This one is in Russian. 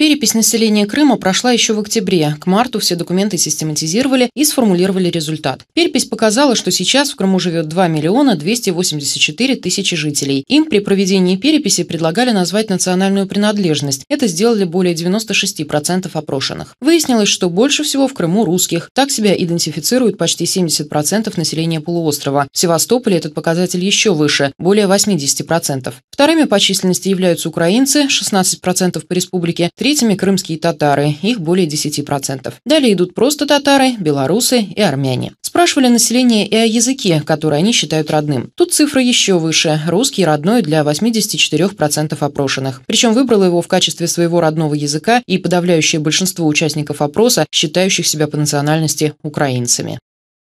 Перепись населения Крыма прошла еще в октябре. К марту все документы систематизировали и сформулировали результат. Перепись показала, что сейчас в Крыму живет 2 миллиона 284 тысячи жителей. Им при проведении переписи предлагали назвать национальную принадлежность. Это сделали более 96% опрошенных. Выяснилось, что больше всего в Крыму русских. Так себя идентифицируют почти 70% населения полуострова. В Севастополе этот показатель еще выше – более 80%. Вторыми по численности являются украинцы, 16% по республике, третьими – крымские татары, их более 10%. Далее идут просто татары, белорусы и армяне. Спрашивали население и о языке, который они считают родным. Тут цифра еще выше – русский родной для 84% опрошенных. Причем выбрал его в качестве своего родного языка и подавляющее большинство участников опроса, считающих себя по национальности украинцами.